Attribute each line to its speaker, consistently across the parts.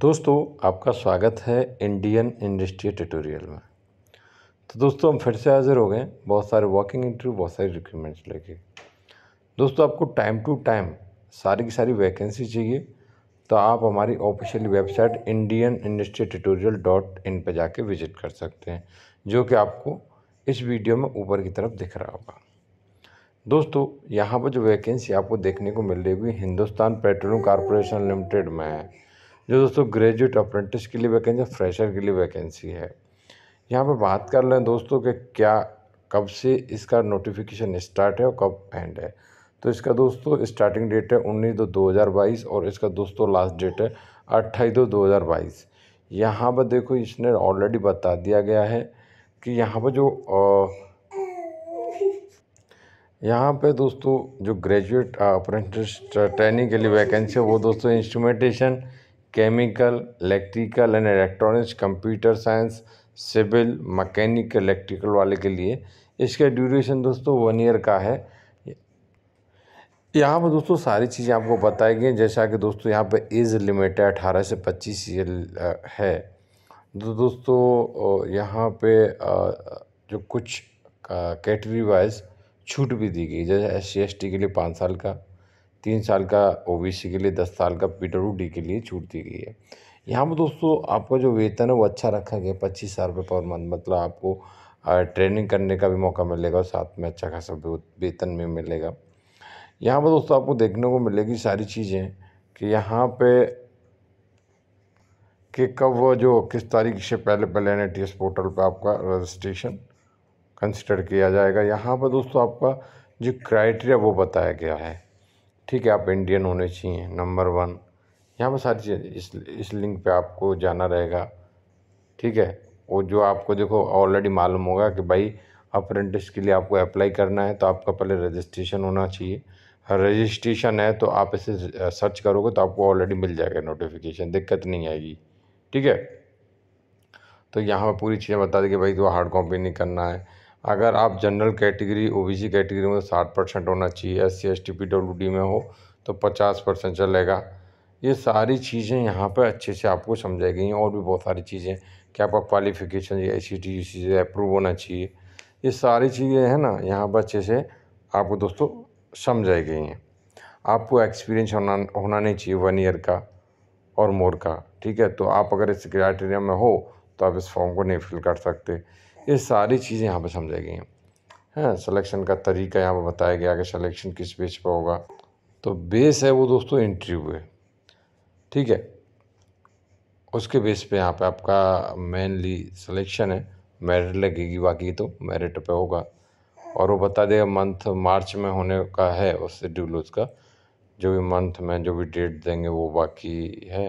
Speaker 1: दोस्तों आपका स्वागत है इंडियन इंडस्ट्री ट्यूटोरियल में तो दोस्तों हम फिर से हाजिर हो गए बहुत सारे वॉकिंग इंटरव्यू बहुत सारी रिक्रूटमेंट्स लेके दोस्तों आपको टाइम टू टाइम सारी की सारी वैकेंसी चाहिए तो आप हमारी official website Indian industry tutorial dot in पर जाके विजिट कर सकते हैं जो कि आपको इस वीडियो में ऊपर की तरफ दिख रहा होगा दोस्तों यहाँ पर जो वैकेंसी आपको देखने को मिल रही हुई हिंदुस्तान पेट्रोलियम कॉरपोरेशन लिमिटेड में है जो दोस्तों ग्रेजुएट अप्रेंटिस के लिए वैकेंसी फ्रेशर के लिए वैकेंसी है यहाँ पर बात कर लें दोस्तों कि क्या कब से इसका नोटिफिकेशन स्टार्ट है और कब एंड है तो इसका दोस्तों स्टार्टिंग डेट है उन्नीस दो दो हज़ार बाईस और इसका दोस्तों लास्ट डेट है अट्ठाईस दो दो हज़ार बाईस यहाँ पर देखो इसने ऑलरेडी बता दिया गया है कि यहाँ पर जो यहाँ पे दोस्तों जो ग्रेजुएट अप्रेंटिस ट्रेनिंग के लिए वैकेंसी है वो दोस्तों instrumentation chemical electrical and electronics computer science civil mechanic electrical वाले के लिए इसका ड्यूरेशन दोस्तों वन ईयर का है यहाँ पर दोस्तों सारी चीज़ें आपको बताई गई जैसा कि दोस्तों यहाँ पर एज लिमिट है अठारह से पच्चीस ईयर है तो दोस्तों यहाँ पे जो कुछ कैटरी वाइज छूट भी दी गई जैसे एस सी के लिए पाँच साल का तीन साल का ओ के लिए दस साल का पी डी के लिए छूट दी गई है यहाँ पर दोस्तों आपका जो वेतन है वो अच्छा रखा गया पच्चीस हज़ार रुपये पर मंथ मतलब आपको ट्रेनिंग करने का भी मौका मिलेगा और साथ में अच्छा खासा वेतन भी मिलेगा यहाँ पर दोस्तों आपको देखने को मिलेगी सारी चीज़ें कि यहाँ पे कि कब वो जो किस तारीख से पहले पहले एन पोर्टल पर आपका रजिस्ट्रेशन कंसिडर किया जाएगा यहाँ पर दोस्तों आपका जो क्राइटेरिया वो बताया गया है ठीक है आप इंडियन होने चाहिए नंबर वन यहाँ पर सारी चीज़ें इस इस लिंक पे आपको जाना रहेगा ठीक है और जो आपको देखो ऑलरेडी मालूम होगा कि भाई अप्रेंटिस के लिए आपको अप्लाई करना है तो आपका पहले रजिस्ट्रेशन होना चाहिए रजिस्ट्रेशन हाँ, है तो आप इसे सर्च करोगे तो आपको ऑलरेडी मिल जाएगा नोटिफिकेशन दिक्कत नहीं आएगी ठीक है तो यहाँ पर पूरी चीज़ें बता दी कि भाई तो हार्ड कॉपी नहीं करना है अगर आप जनरल कैटेगरी ओबीसी कैटेगरी में साठ परसेंट होना चाहिए S C S T P W D में हो तो पचास परसेंट चलेगा ये सारी चीज़ें यहाँ पर अच्छे से आपको समझाई गई हैं और भी बहुत सारी चीज़ें कि आपका qualification A C T U C से अप्रूव होना चाहिए ये सारी चीज़ें हैं ना यहाँ पर अच्छे से आपको दोस्तों समझाई गई हैं आपको एक्सपीरियंस होना होना नहीं चाहिए वन ईयर का और मोर का ठीक है तो आप अगर इस क्राइटेरिया में हो तो आप इस फॉर्म को नहीं फिल कर सकते ये सारी चीज़ें यहाँ पर समझाई गई हैं हैं हाँ, सलेक्शन का तरीका यहाँ पर बताया गया कि सलेक्शन किस बेस पर होगा तो बेस है वो दोस्तों इंटरव्यू है ठीक है उसके बेस पे यहाँ पे आपका मेनली सिलेक्शन है मेरिट लगेगी बाकी तो मेरिट पे होगा और वो बता देगा मंथ मार्च में होने का है उस शेड्यूल उसका जो भी मंथ में जो भी डेट देंगे वो बाकी है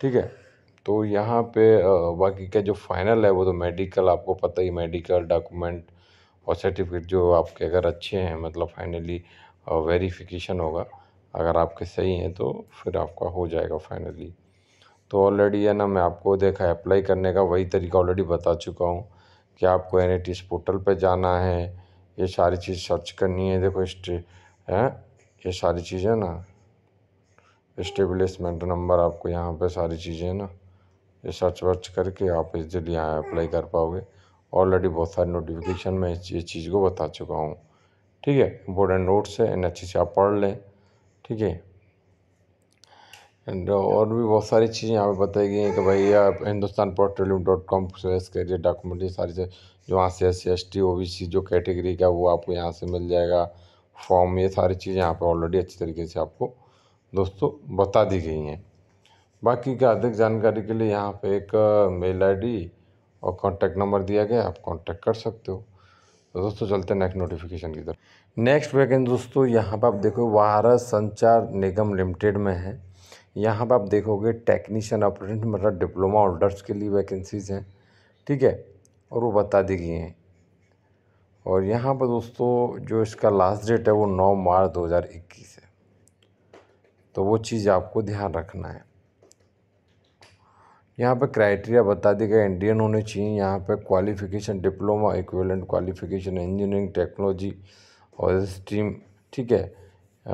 Speaker 1: ठीक है तो यहाँ पे बाकी का जो फाइनल है वो तो मेडिकल आपको पता ही मेडिकल डॉक्यूमेंट और सर्टिफिकेट जो आपके अगर अच्छे हैं मतलब फाइनली वेरिफिकेशन होगा अगर आपके सही हैं तो फिर आपका हो जाएगा फाइनली तो ऑलरेडी है ना मैं आपको देखा अप्लाई करने का वही तरीका ऑलरेडी बता चुका हूँ कि आपको एन पोर्टल पर जाना है ये सारी चीज़ सर्च करनी है देखो स्टे है ये सारी चीज़ें ना इस्टेब्लिशमेंट नंबर आपको यहाँ पे सारी चीज़ें ना ये सर्च वर्च करके आप इजीली यहाँ अप्लाई कर पाओगे ऑलरेडी बहुत सारे नोटिफिकेशन में ये चीज़ को बता चुका हूँ ठीक है इंपॉर्टेंट नोट्स है इन्हें अच्छे से आप पढ़ लें ठीक है एंड और भी बहुत सारी चीज़ें यहाँ पे बताई गई हैं कि भाई आप हिंदुस्तान पेट्रोलियम डॉट कॉम एस करिए डॉक्यूमेंट ये सारी जो वहाँ से S C S T O B C जो कैटेगरी का वो आपको यहाँ से मिल जाएगा फॉर्म ये सारी चीज़ें यहाँ पर ऑलरेडी अच्छी तरीके से आपको दोस्तों बता दी गई हैं बाकी का अधिक जानकारी के लिए यहाँ पे एक मेल आईडी और कांटेक्ट नंबर दिया गया आप कांटेक्ट कर सकते हो तो दोस्तों चलते हैं नेक्स्ट नोटिफिकेशन की तरफ नेक्स्ट वैकेंसी दोस्तों यहाँ पर आप देखो भारत संचार निगम लिमिटेड में है यहाँ पर आप देखोगे टेक्नीशियन ऑपरेंट मतलब डिप्लोमा होल्डर्स के लिए वैकेंसीज़ हैं ठीक है और वो बता दी गई हैं और यहाँ पर दोस्तों जो इसका लास्ट डेट है वो 9 मार्च 2021 है तो वो चीज़ आपको ध्यान रखना है यहाँ पे क्राइटेरिया बता दी गई इंडियन होने चाहिए यहाँ पे qualification diploma equivalent qualification engineering technology और स्ट्रीम ठीक है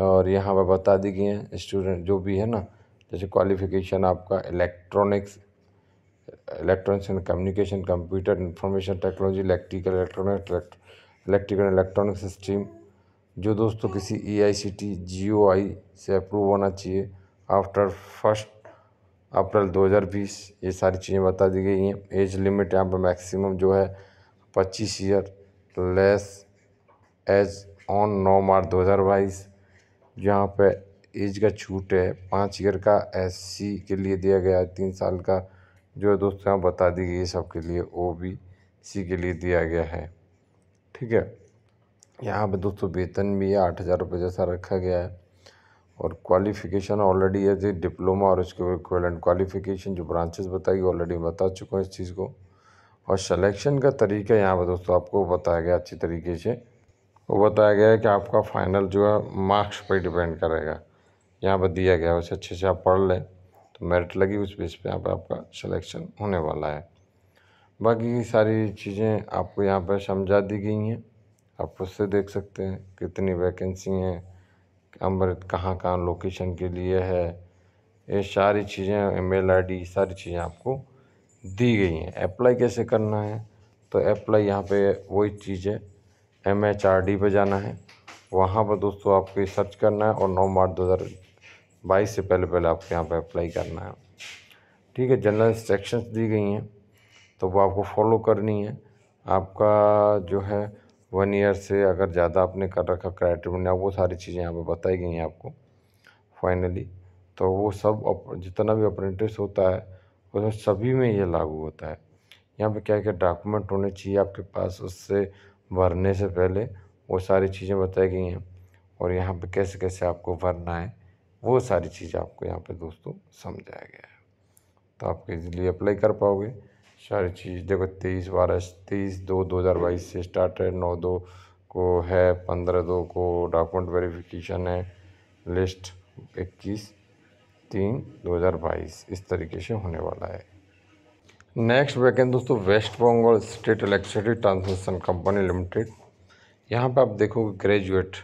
Speaker 1: और यहाँ पर बता दी गई हैं स्टूडेंट जो भी है ना जैसे क्वालिफिकेशन आपका electronics electronics and communication computer information technology electrical electronic electrical electronics stream जो दोस्तों किसी ई आई सी टी जी ओ आई से अप्रूव होना चाहिए आफ्टर फर्स्ट अप्रैल 2020 ये सारी चीज़ें बता दी गई हैं एज लिमिट यहाँ पर मैक्सिमम जो है 25 ईयर लेस एज ऑन नौ मार्च 2022 यहाँ पर एज का छूट है पाँच ईयर का एस के लिए दिया गया है तीन साल का जो है दोस्तों यहाँ बता दी गई है सबके लिए ओ बी सी के लिए दिया गया है ठीक है यहाँ पे दोस्तों वेतन भी आठ हज़ार रुपये जैसा रखा गया है और क्वालिफ़िकेशन ऑलरेडी है जी डिप्लोमा और उसके इक्वलेंट क्वालिफ़िकेशन जो ब्रांचेस बताई ऑलरेडी बता चुका हूँ इस चीज़ को और सिलेक्शन का तरीका यहाँ पर दोस्तों आपको बताया गया अच्छी तरीके से वो बताया गया है कि आपका फाइनल जो है मार्क्स पर डिपेंड करेगा यहाँ पर दिया गया उसे अच्छे से आप पढ़ लें तो मेरिट लगी उस बेस पर यहाँ पर आपका सिलेक्शन होने वाला है बाकी सारी चीज़ें आपको यहाँ पर समझा दी गई हैं आप उससे देख सकते हैं कितनी वैकेंसी हैं अमृत कहाँ कहाँ लोकेशन के लिए है ये सारी चीज़ें ईमेल आईडी सारी चीज़ें आपको दी गई हैं अप्लाई कैसे करना है तो अप्लाई यहाँ पे वही चीज़ है एम एच आर डी पर जाना है वहाँ पर दोस्तों आपको ये सर्च करना है और नौ मार्च दो हज़ार बाईस से पहले पहले आपको यहाँ पर अप्लाई करना है ठीक है जनरल इंस्ट्रक्शंस दी गई हैं तो वो आपको फॉलो करनी है आपका जो है वन ईयर से अगर ज़्यादा आपने कर रखा क्राइटेरिया वो सारी चीज़ें यहाँ पर बताई गई हैं आपको फाइनली तो वो सब जितना भी अप्रेंटिस होता है उसमें सभी में ये लागू होता है यहाँ पे क्या क्या डॉक्यूमेंट होने चाहिए आपके पास उससे भरने से पहले वो सारी चीज़ें बताई गई हैं और यहाँ पे कैसे कैसे आपको भरना है वो सारी चीज़ें आपको यहाँ पे दोस्तों समझाया गया है तो आप इजीली अप्लाई कर पाओगे सारी चीज़ देखो तेईस बारह तेईस दो दो हज़ार बाईस से स्टार्ट है नौ दो को है पंद्रह दो को डॉक्यूमेंट वेरिफिकेशन है लिस्ट इक्कीस तीन दो हज़ार बाईस इस तरीके से होने वाला है नेक्स्ट वैकेंट दोस्तों West Bengal State Electricity Transmission Company Limited यहाँ पे आप देखोगे ग्रेजुएट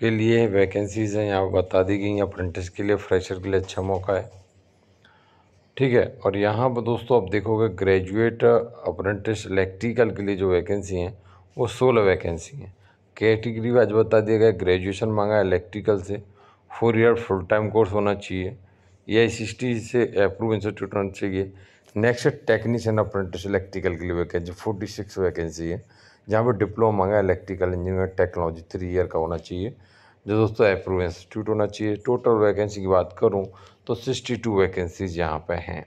Speaker 1: के लिए वैकेंसीज़ हैं यहाँ बता दी गई अप्रेंटिस के लिए फ्रेशर के लिए अच्छा मौका है ठीक है और यहाँ पर दोस्तों आप देखोगे ग्रेजुएट अप्रेंटिस इलेक्ट्रिकल के लिए जो वैकेंसी हैं वो सोलह वैकेंसी हैं कैटेगरी वाइज बता दिया गया ग्रेजुएशन मांगा इलेक्ट्रिकल से four year full time course होना चाहिए ए आई से अप्रूव इंस्टीट्यूट होना चाहिए नेक्स्ट टेक्नीशियन अप्रेंटिस इलेक्ट्रिकल के लिए वैकेंसी फोर्टी सिक्स वैकेंसी है जहाँ पर डिप्लोमा मांगा electrical engineer technology three year का होना चाहिए जो दोस्तों अप्रूव इंस्टीट्यूट होना चाहिए टोटल वैकेंसी की बात करूँ तो 62 वैकेंसीज़ यहाँ पर हैं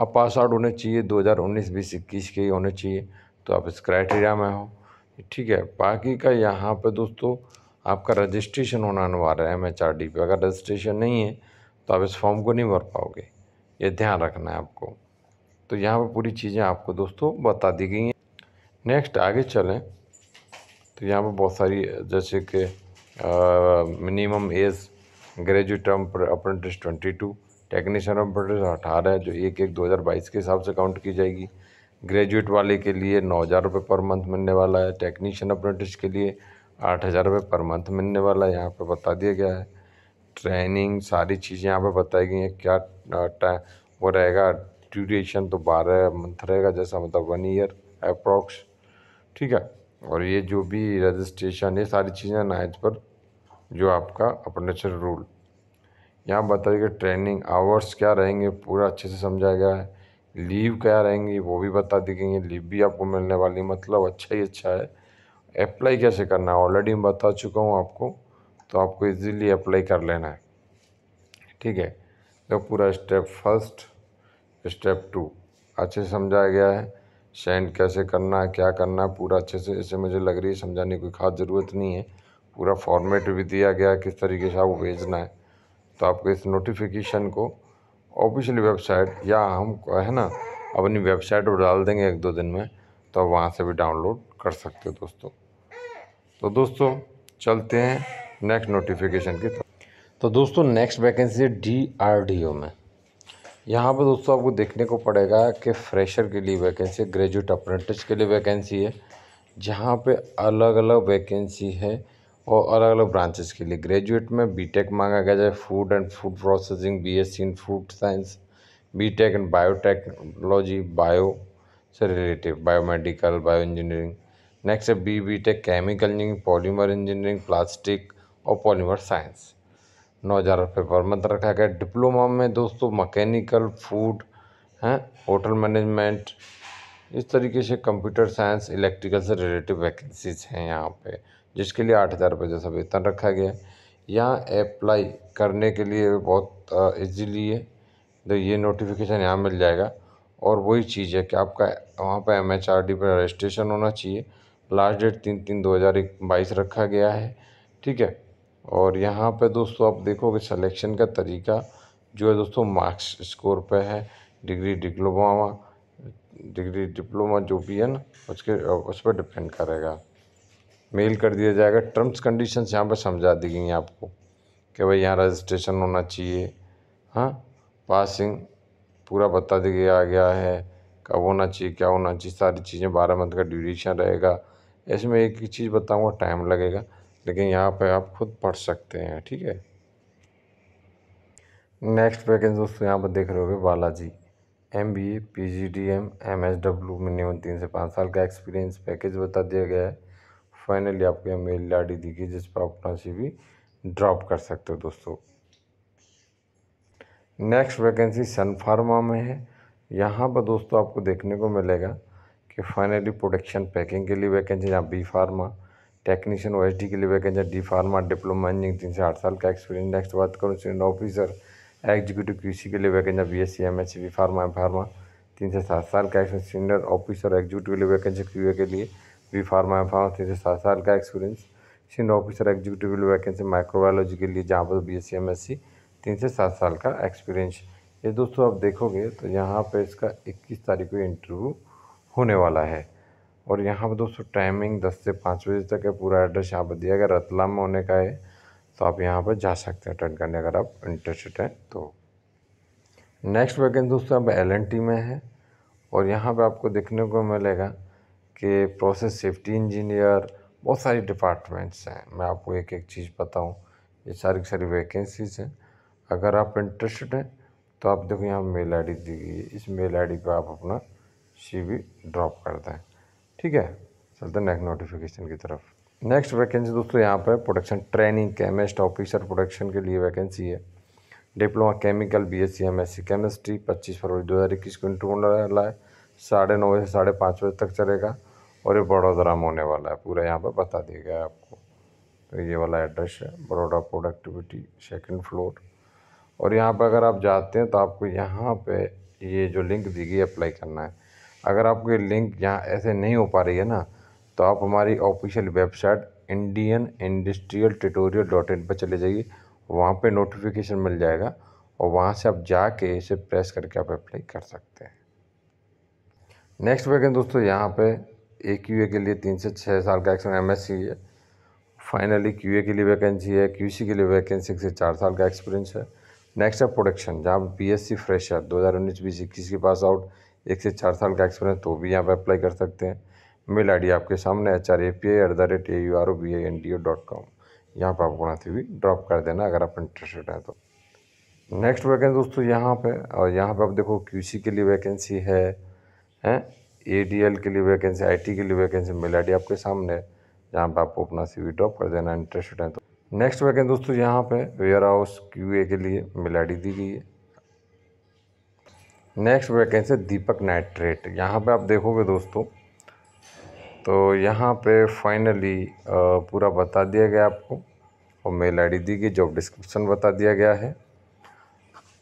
Speaker 1: अब पास आउट होने चाहिए 2019 बीस इक्कीस के ही होने चाहिए तो आप इस क्राइटेरिया में हो ठीक है बाकी का यहाँ पे दोस्तों आपका रजिस्ट्रेशन होना अनिवार्य है एम एच आर डी पे अगर रजिस्ट्रेशन नहीं है तो आप इस फॉर्म को नहीं भर पाओगे ये ध्यान रखना है आपको तो यहाँ पर पूरी चीज़ें आपको दोस्तों बता दी गई हैं नेक्स्ट आगे चलें तो यहाँ पर बहुत सारी जैसे कि minimum age graduate term apprentice twenty two technician apprentice अठारह जो एक एक दो हज़ार बाईस के हिसाब से काउंट की जाएगी ग्रेजुएट वाले के लिए नौ हज़ार रुपये पर मंथ मिलने वाला है टेक्नीशियन अप्रेंटिस के लिए आठ हज़ार रुपये पर मंथ मिलने वाला है यहाँ पर बता दिया गया है ट्रेनिंग सारी चीज़ें यहाँ पर बताई गई हैं क्या वो रहेगा ड्यूरेशन तो बारह मंथ रहेगा जैसा मतलब वन ईयर अप्रॉक्स ठीक है और ये जो भी रजिस्ट्रेशन ये सारी चीज़ें नाइज पर जो आपका अपनेचर रूल यहाँ बताया गया ट्रेनिंग आवर्स क्या रहेंगे पूरा अच्छे से समझाया गया है लीव क्या रहेंगी वो भी बता दी गई लीव भी आपको मिलने वाली मतलब अच्छा ही अच्छा है अप्लाई कैसे करना है ऑलरेडी मैं बता चुका हूँ आपको तो आपको इजीली अप्लाई कर लेना है ठीक है तो पूरा स्टेप फर्स्ट स्टेप टू अच्छे से समझाया गया है सेंड कैसे करना है क्या करना है पूरा अच्छे से इसे मुझे लग रही है समझाने की कोई खास ज़रूरत नहीं है पूरा फॉर्मेट भी दिया गया किस तरीके से आपको भेजना है तो आपको इस नोटिफिकेशन को ऑफिशियल वेबसाइट या हम है ना अपनी वेबसाइट पर डाल देंगे एक दो दिन में तो आप वहाँ से भी डाउनलोड कर सकते हो दोस्तों तो दोस्तों चलते हैं नेक्स्ट नोटिफिकेशन की तरफ तो दोस्तों नेक्स्ट वैकेंसी है डी आर डी ओ में यहाँ पर दोस्तों आपको देखने को पड़ेगा कि फ्रेशर के लिए वैकेंसी ग्रेजुएट अप्रेंटिस के लिए वैकेंसी है जहाँ पे अलग अलग वैकेंसी है और अलग अलग ब्रांचेस के लिए ग्रेजुएट में बीटेक मांगा गया जाए food and food processing B Sc in food science B Tech and biotechnology bio से relative biomedical bio engineering next है B B tech chemical engineering polymer engineering plastic और पॉलीमर साइंस नौ हज़ार रुपये पर मंथ रखा गया डिप्लोमा में दोस्तों मकैनिकल फूड हैं होटल मैनेजमेंट इस तरीके से कंप्यूटर साइंस इलेक्ट्रिकल से रिलेटिव वैकेंसीज हैं यहाँ पे जिसके लिए आठ हज़ार रुपये जैसा वेतन रखा गया है यहाँ अप्लाई करने के लिए बहुत ईजीली है तो ये नोटिफिकेशन यहाँ मिल जाएगा और वही चीज़ है कि आपका वहाँ पर एम एच आर डी पर रजिस्ट्रेशन होना चाहिए लास्ट डेट तीन तीन दो हज़ार बाईस रखा गया है ठीक है और यहाँ पे दोस्तों आप देखोगे सिलेक्शन का तरीका जो है दोस्तों मार्क्स स्कोर पे है डिग्री डिप्लोमा डिग्री डिप्लोमा जो भी है ना उसके उस पर डिपेंड करेगा मेल कर दिया जाएगा टर्म्स कंडीशंस यहाँ पर समझा दी गई हैं आपको कि भाई यहाँ रजिस्ट्रेशन होना चाहिए हाँ पासिंग पूरा बता दिया आ गया है कब होना चाहिए क्या होना चाहिए सारी चीज़ें बारह मंथ का ड्यूरेशन रहेगा इसमें एक ही चीज़ बताऊँगा टाइम लगेगा लेकिन यहाँ पर आप खुद पढ़ सकते हैं ठीक है नेक्स्ट पैकेज दोस्तों यहाँ पर देख रहे गए Balaji M B A P G D M M S W minimum तीन से पाँच साल का एक्सपीरियंस पैकेज बता दिया गया है फाइनली आपको यह मेल आई डी दिखी जिस पर आप अपना सी भी ड्रॉप कर सकते हो दोस्तों नेक्स्ट वैकेंसी सन फार्मा में है यहाँ पर दोस्तों आपको देखने को मिलेगा कि फाइनली प्रोडक्शन पैकिंग के लिए वैकेंसी यहाँ बी फार्मा टेक्नीशियन ओ के लिए vacancy D pharma diploma engineer तीन से आठ साल का एक्सपीरियंस नेक्स्ट बात करूँ सीनियर ऑफिसर एग्जीक्यूटिव क्यूसी के लिए vacancy B S C M S C pharma M pharma तीन से सात साल का एक्सपीरियंस सीनियर ऑफिसर एग्जीक्यूटिव के लिए वैकेंसी क्यू के लिए वी फार्मा फार्मा तीन से सात साल का experience senior officer executive vacancy microbiology के लिए जहाँ पर B S C M S C तीन से सात साल का एक्सपीरियंस ये दोस्तों आप देखोगे तो यहाँ पर इसका इक्कीस तारीख को इंटरव्यू होने वाला है और यहाँ पर दोस्तों टाइमिंग दस से पाँच बजे तक है पूरा एड्रेस यहाँ पर दिया गया रतलाम में होने का है तो आप यहाँ पर जा सकते हैं अटेंड करने अगर आप इंटरेस्टेड हैं तो नेक्स्ट वैकेंसी दोस्तों अब एल में है और यहाँ पर आपको देखने को मिलेगा के प्रोसेस सेफ्टी इंजीनियर बहुत सारी डिपार्टमेंट्स हैं मैं आपको एक एक चीज़ बताऊं ये सारी की सारी वैकेंसीज़ हैं अगर आप इंटरेस्टेड हैं तो आप देखो यहाँ मेल आईडी दी गई है इस मेल आईडी पर आप अपना सीवी ड्रॉप कर दें ठीक है चलते नेक्स्ट नोटिफिकेशन की तरफ नेक्स्ट वैकेंसी दोस्तों यहाँ पर production training chemist officer production के लिए वैकेंसी है diploma chemical B S C M S C chemistry पच्चीस फरवरी दो हज़ार इक्कीस को इंटरव्यू है साढ़े नौ बजे से साढ़े पाँच बजे तक चलेगा और ये बड़ोदरा में होने वाला है पूरा यहाँ पर बता दिया गया है आपको तो ये वाला एड्रेस है बड़ोडा प्रोडक्टिविटी सेकंड फ्लोर और यहाँ पर अगर आप जाते हैं तो आपको यहाँ पे ये जो लिंक दी गई अप्लाई करना है अगर आपको ये लिंक यहाँ ऐसे नहीं हो पा रही है ना तो आप हमारी official website Indian industrial tutorial dot in पर चले जाइए वहाँ पे नोटिफिकेशन मिल जाएगा और वहाँ से आप जाके इसे प्रेस करके आप अप्लाई कर सकते हैं नेक्स्ट वेकेंड दोस्तों यहाँ पे ए क्यू ए के लिए तीन से छः साल का एक्सपीरियंस एम एस सी है फाइनली क्यू ए के लिए वैकेंसी है क्यू सी के लिए वैकेंसी एक से चार साल का एक्सपीरियंस है नेक्स्ट है प्रोडक्शन जहाँ पी एस सी फ्रेशर दो हज़ार उन्नीस बीस इक्कीस के पास आउट एक से चार साल का एक्सपीरियंस तो भी यहाँ पर अप्लाई कर सकते हैं मेल आई डी आपके सामने H R A P I at the rate A U R O B I N D O dot com यहाँ पर आपको से भी ड्रॉप कर देना अगर आप इंटरेस्टेड हैं तो नेक्स्ट वैकेंसी दोस्तों यहाँ पे और यहाँ पे आप देखो क्यू सी के लिए वैकेंसी है हैं ए डी एल के लिए वैकेंसी आई टी के लिए वैकेंसी मेल आई आपके सामने जहाँ पर आपको अपना सी वी ड्रॉप कर देना इंटरेस्टेड है तो नेक्स्ट वैकेंसी दोस्तों यहाँ पे वेयर हाउस क्यू ए के लिए मेल आई डी दी गई है नेक्स्ट वैकेंसी दीपक नाइट्रेट यहाँ पे आप देखोगे दोस्तों तो यहाँ पे फाइनली पूरा बता दिया गया आपको और मेल आई डी दी गई जॉब डिस्क्रिप्शन बता दिया गया है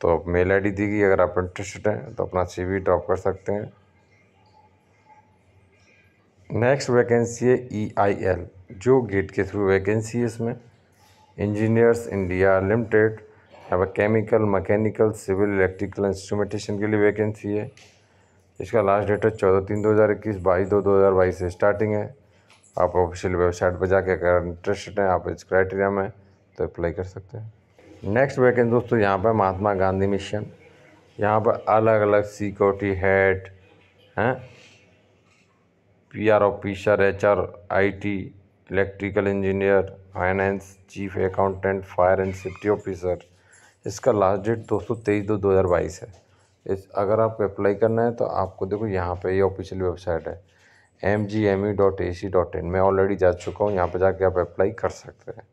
Speaker 1: तो मेल आई डी दी गई अगर आप इंटरेस्टेड हैं तो अपना सी वी ड्रॉप कर सकते हैं नेक्स्ट वैकेंसी है ई आई एल जो गेट के थ्रू वैकेंसी है इसमें इंजीनियर्स इंडिया लिमिटेड यहाँ पर chemical mechanical civil electrical instrumentation के लिए वैकेंसी है इसका लास्ट डेट है चौदह तीन दो हज़ार इक्कीस बाईस दो दो हज़ार बाईस से स्टार्टिंग है आप ऑफिशियल वेबसाइट पर जाके अगर इंटरेस्टेड हैं आप इस क्राइटेरिया में तो अप्लाई कर सकते हैं नेक्स्ट वैकेंसी दोस्तों यहाँ पर महात्मा गांधी मिशन यहाँ पर अलग अलग सिक्योरिटी हेड हैं P R officer I T electrical engineer finance chief accountant fire and safety officer इसका लास्ट डेट दो सौ तेईस दो दो हज़ार बाईस है इस अगर आपको अप्लाई करना है तो आपको देखो यहाँ पे ये ऑफिशियल वेबसाइट है M G M E dot A C dot in मैं ऑलरेडी जा चुका हूँ यहाँ पे जाके आप अप्लाई कर सकते हैं